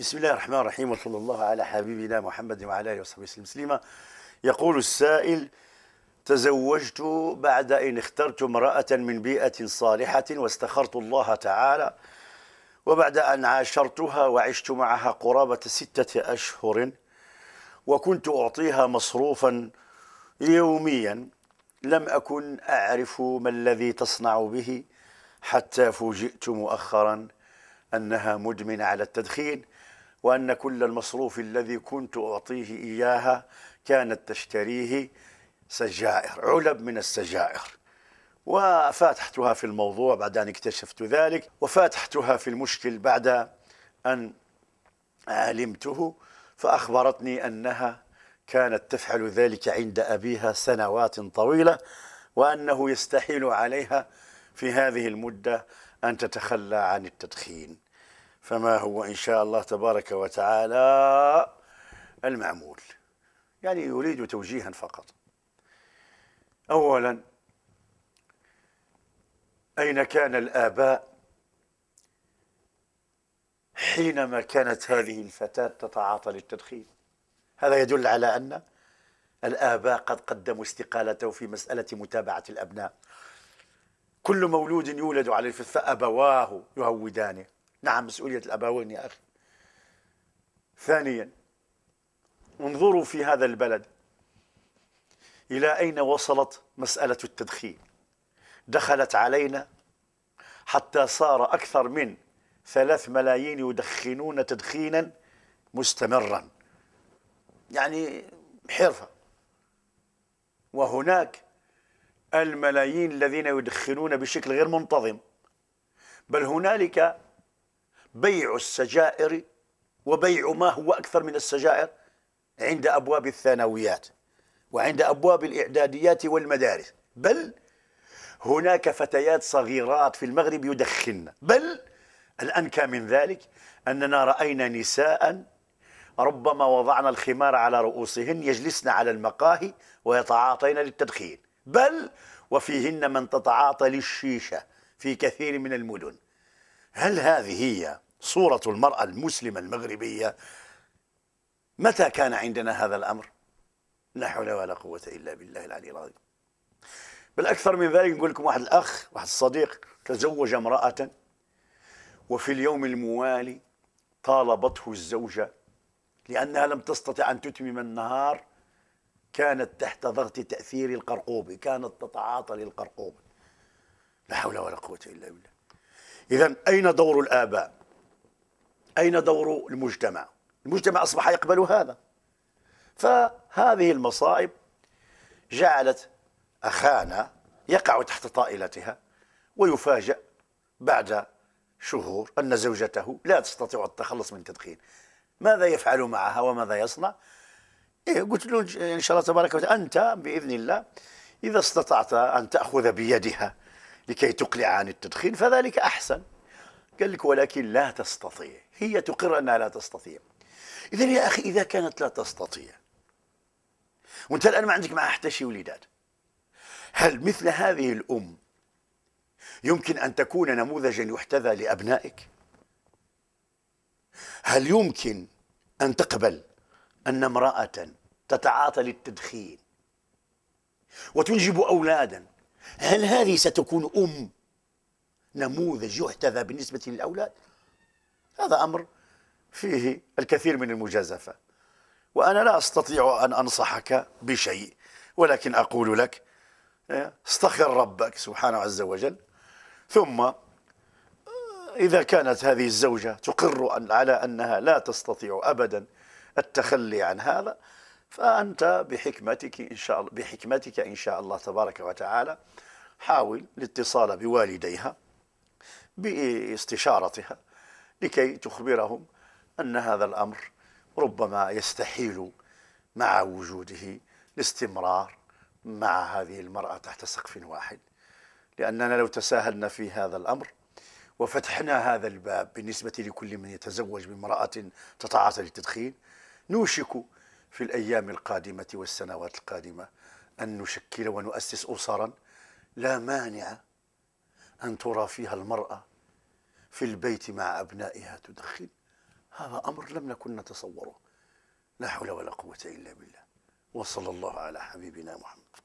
بسم الله الرحمن الرحيم وصلى الله على حبيبنا محمد وعلى اله وصحبه وسلم تسليما يقول السائل تزوجت بعد ان اخترت امراه من بيئه صالحه واستخرت الله تعالى وبعد ان عاشرتها وعشت معها قرابه سته اشهر وكنت اعطيها مصروفا يوميا لم اكن اعرف ما الذي تصنع به حتى فوجئت مؤخرا انها مدمنه على التدخين وأن كل المصروف الذي كنت أعطيه إياها كانت تشتريه سجائر علب من السجائر وفاتحتها في الموضوع بعد أن اكتشفت ذلك وفاتحتها في المشكل بعد أن علمته فأخبرتني أنها كانت تفعل ذلك عند أبيها سنوات طويلة وأنه يستحيل عليها في هذه المدة أن تتخلى عن التدخين فما هو إن شاء الله تبارك وتعالى المعمول يعني يريد توجيها فقط أولا أين كان الآباء حينما كانت هذه الفتاة تتعاطى للتدخين هذا يدل على أن الآباء قد قدموا استقالته في مسألة متابعة الأبناء كل مولود يولد على الفتاة فأبواه يهودانه نعم مسؤولية الأبوين يا أخي ثانيا انظروا في هذا البلد إلى أين وصلت مسألة التدخين دخلت علينا حتى صار أكثر من ثلاث ملايين يدخنون تدخينا مستمرا يعني حرفة وهناك الملايين الذين يدخنون بشكل غير منتظم بل هنالك بيع السجائر وبيع ما هو أكثر من السجائر عند أبواب الثانويات وعند أبواب الإعداديات والمدارس بل هناك فتيات صغيرات في المغرب يدخن بل الأنكى من ذلك أننا رأينا نساء ربما وضعنا الخمار على رؤوسهن يجلسن على المقاهي ويتعاطين للتدخين بل وفيهن من تتعاطى للشيشة في كثير من المدن هل هذه هي صورة المرأة المسلمة المغربية متى كان عندنا هذا الأمر لا حول ولا قوة إلا بالله العلي العظيم بل أكثر من ذلك نقول لكم واحد الأخ واحد الصديق تزوج امرأة وفي اليوم الموالي طالبته الزوجة لأنها لم تستطع أن تتمم النهار كانت تحت ضغط تأثير القرقوب كانت تتعاطى للقرقوب لا حول ولا قوة إلا بالله إذا أين دور الآباء أين دور المجتمع المجتمع أصبح يقبل هذا فهذه المصائب جعلت أخانا يقع تحت طائلتها ويفاجأ بعد شهور أن زوجته لا تستطيع التخلص من التدخين ماذا يفعل معها وماذا يصنع إيه قلت له إن شاء الله تبارك وتعالى أنت بإذن الله إذا استطعت أن تأخذ بيدها لكي تقلع عن التدخين فذلك أحسن قال لك ولكن لا تستطيع هي تقر أنها لا تستطيع إذا يا أخي إذا كانت لا تستطيع وأنت الآن ما عندك معها حتى شي وليدات هل مثل هذه الأم يمكن أن تكون نموذجا يحتذى لأبنائك هل يمكن أن تقبل أن امرأة تتعاطى للتدخين وتنجب أولادا هل هذه ستكون أم نموذج يحتذى بالنسبة للأولاد هذا أمر فيه الكثير من المجازفة وأنا لا أستطيع أن أنصحك بشيء ولكن أقول لك استخر ربك سبحانه عز وجل ثم إذا كانت هذه الزوجة تقر على أنها لا تستطيع أبدا التخلي عن هذا فأنت بحكمتك إن شاء الله بحكمتك إن شاء الله تبارك وتعالى حاول الاتصال بوالديها باستشارتها لكي تخبرهم أن هذا الأمر ربما يستحيل مع وجوده الاستمرار مع هذه المرأة تحت سقف واحد لأننا لو تساهلنا في هذا الأمر وفتحنا هذا الباب بالنسبة لكل من يتزوج بامرأة تتعاطى للتدخين نوشك في الأيام القادمة والسنوات القادمة أن نشكل ونؤسس أسرا لا مانع أن ترى فيها المرأة في البيت مع أبنائها تدخن هذا أمر لم نكن نتصوره لا حول ولا قوة إلا بالله وصلى الله على حبيبنا محمد